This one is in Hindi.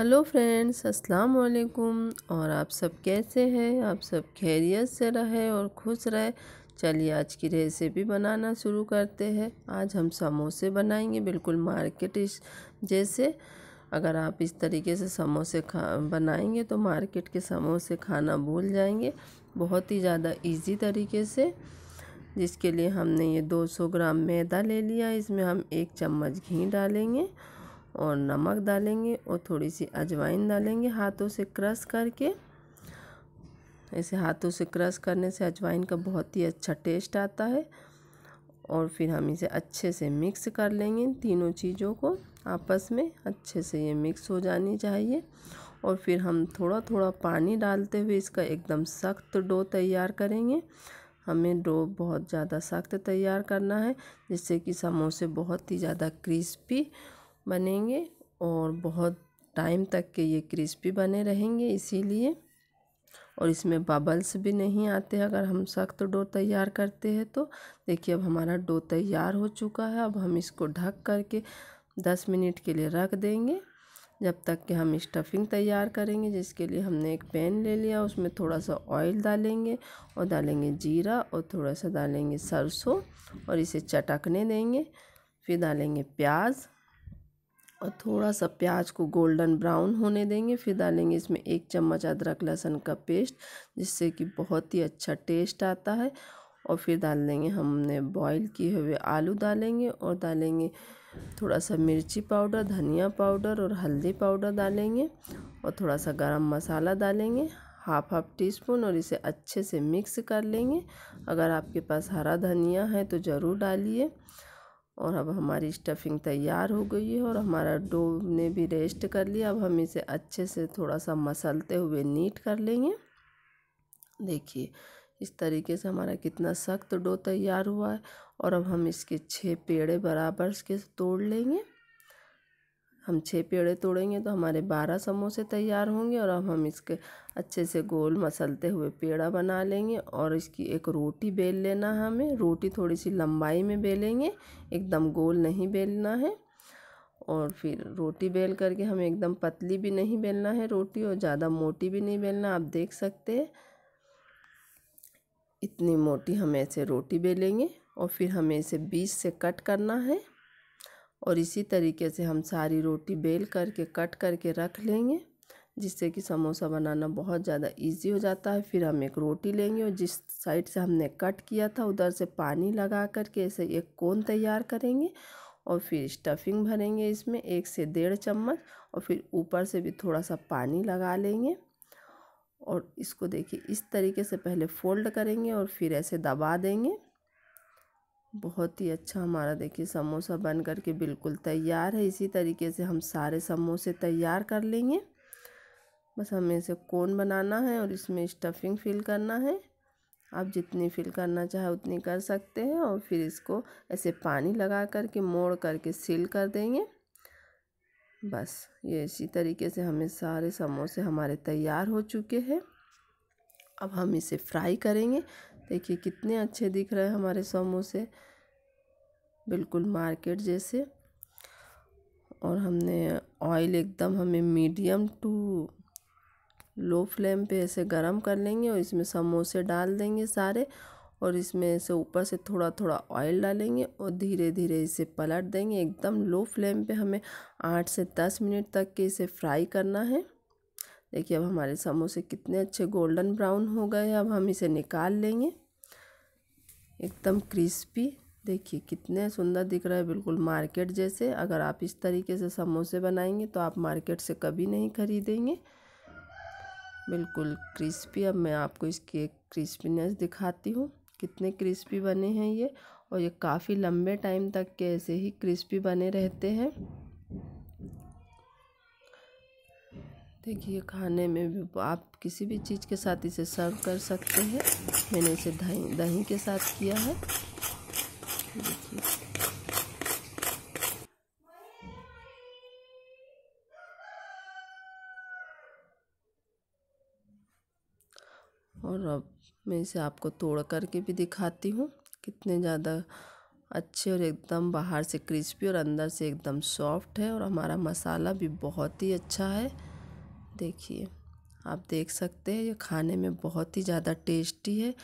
हेलो फ्रेंड्स अस्सलाम वालेकुम और आप सब कैसे हैं आप सब खैरियत से रहे और खुश रहे चलिए आज की रेसिपी बनाना शुरू करते हैं आज हम समोसे बनाएंगे बिल्कुल मार्केट जैसे अगर आप इस तरीके से समोसे खा बनाएंगे तो मार्केट के समोसे खाना भूल जाएंगे बहुत ही ज़्यादा इजी तरीके से जिसके लिए हमने ये 200 ग्राम मैदा ले लिया इसमें हम एक चम्मच घी डालेंगे और नमक डालेंगे और थोड़ी सी अजवाइन डालेंगे हाथों से क्रश करके ऐसे हाथों से क्रश करने से अजवाइन का बहुत ही अच्छा टेस्ट आता है और फिर हम इसे अच्छे से मिक्स कर लेंगे तीनों चीज़ों को आपस में अच्छे से ये मिक्स हो जानी चाहिए और फिर हम थोड़ा थोड़ा पानी डालते हुए इसका एकदम सख्त डो तैयार करेंगे हमें डो बहुत ज़्यादा सख्त तैयार करना है जिससे कि समोसे बहुत ही ज़्यादा क्रिस्पी बनेंगे और बहुत टाइम तक के ये क्रिस्पी बने रहेंगे इसीलिए और इसमें बबल्स भी नहीं आते अगर हम सख्त डो तैयार करते हैं तो देखिए अब हमारा डो तैयार हो चुका है अब हम इसको ढक करके दस मिनट के लिए रख देंगे जब तक कि हम स्टफिंग तैयार करेंगे जिसके लिए हमने एक पैन ले लिया उसमें थोड़ा सा ऑयल डालेंगे और डालेंगे जीरा और थोड़ा सा डालेंगे सरसों और इसे चटकने देंगे फिर डालेंगे प्याज़ और थोड़ा सा प्याज को गोल्डन ब्राउन होने देंगे फिर डालेंगे इसमें एक चम्मच अदरक लहसुन का पेस्ट जिससे कि बहुत ही अच्छा टेस्ट आता है और फिर डाल देंगे हमने बॉईल किए हुए आलू डालेंगे और डालेंगे थोड़ा सा मिर्ची पाउडर धनिया पाउडर और हल्दी पाउडर डालेंगे और थोड़ा सा गरम मसाला डालेंगे हाफ हाफ टी स्पून और इसे अच्छे से मिक्स कर लेंगे अगर आपके पास हरा धनिया है तो ज़रूर डालिए और अब हमारी स्टफिंग तैयार हो गई है और हमारा डो ने भी रेस्ट कर लिया अब हम इसे अच्छे से थोड़ा सा मसलते हुए नीट कर लेंगे देखिए इस तरीके से हमारा कितना सख्त डो तैयार हुआ है और अब हम इसके छः पेड़े बराबर के तोड़ लेंगे हम छः पेड़े तोड़ेंगे तो हमारे बारह समोसे तैयार होंगे और अब हम इसके अच्छे से गोल मसलते हुए पेड़ा बना लेंगे और इसकी एक रोटी बेल लेना है हमें रोटी थोड़ी सी लंबाई में बेलेंगे एकदम गोल नहीं बेलना है और फिर रोटी बेल करके हमें एकदम पतली भी नहीं बेलना है रोटी और ज़्यादा मोटी भी नहीं बेलना आप देख सकते हैं इतनी मोटी हम ऐसे रोटी बेलेंगे और फिर हमें इसे बीच से कट करना है और इसी तरीके से हम सारी रोटी बेल करके कट करके रख लेंगे जिससे कि समोसा बनाना बहुत ज़्यादा इजी हो जाता है फिर हम एक रोटी लेंगे और जिस साइड से हमने कट किया था उधर से पानी लगा करके ऐसे एक कोन तैयार करेंगे और फिर स्टफिंग भरेंगे इसमें एक से डेढ़ चम्मच और फिर ऊपर से भी थोड़ा सा पानी लगा लेंगे और इसको देखिए इस तरीके से पहले फोल्ड करेंगे और फिर ऐसे दबा देंगे बहुत ही अच्छा हमारा देखिए समोसा बन कर के बिल्कुल तैयार है इसी तरीके से हम सारे समोसे तैयार कर लेंगे बस हमें इसे कोन बनाना है और इसमें स्टफिंग फिल करना है आप जितनी फिल करना चाहे उतनी कर सकते हैं और फिर इसको ऐसे पानी लगा कर के मोड़ करके सील कर देंगे बस ये इसी तरीके से हमें सारे समोसे हमारे तैयार हो चुके हैं अब हम इसे फ्राई करेंगे देखिए कितने अच्छे दिख रहे हैं हमारे समोसे बिल्कुल मार्केट जैसे और हमने ऑयल एकदम हमें मीडियम टू लो फ्लेम पे ऐसे गरम कर लेंगे और इसमें समोसे डाल देंगे सारे और इसमें ऐसे ऊपर से थोड़ा थोड़ा ऑयल डालेंगे और धीरे धीरे इसे पलट देंगे एकदम लो फ्लेम पे हमें आठ से दस मिनट तक के इसे फ्राई करना है देखिए अब हमारे समोसे कितने अच्छे गोल्डन ब्राउन हो गए अब हम इसे निकाल लेंगे एकदम क्रिस्पी देखिए कितने सुंदर दिख रहा है बिल्कुल मार्केट जैसे अगर आप इस तरीके से समोसे बनाएंगे तो आप मार्केट से कभी नहीं खरीदेंगे बिल्कुल क्रिस्पी अब मैं आपको इसकी एक क्रिस्पीनेस दिखाती हूँ कितने क्रिस्पी बने हैं ये और ये काफ़ी लंबे टाइम तक के ऐसे ही क्रिस्पी बने रहते हैं देखिए खाने में भी आप किसी भी चीज़ के साथ इसे सर्व कर सकते हैं मैंने इसे दही दही के साथ किया है देखिए और अब मैं इसे आपको तोड़ करके भी दिखाती हूँ कितने ज़्यादा अच्छे और एकदम बाहर से क्रिस्पी और अंदर से एकदम सॉफ्ट है और हमारा मसाला भी बहुत ही अच्छा है देखिए आप देख सकते हैं ये खाने में बहुत ही ज़्यादा टेस्टी है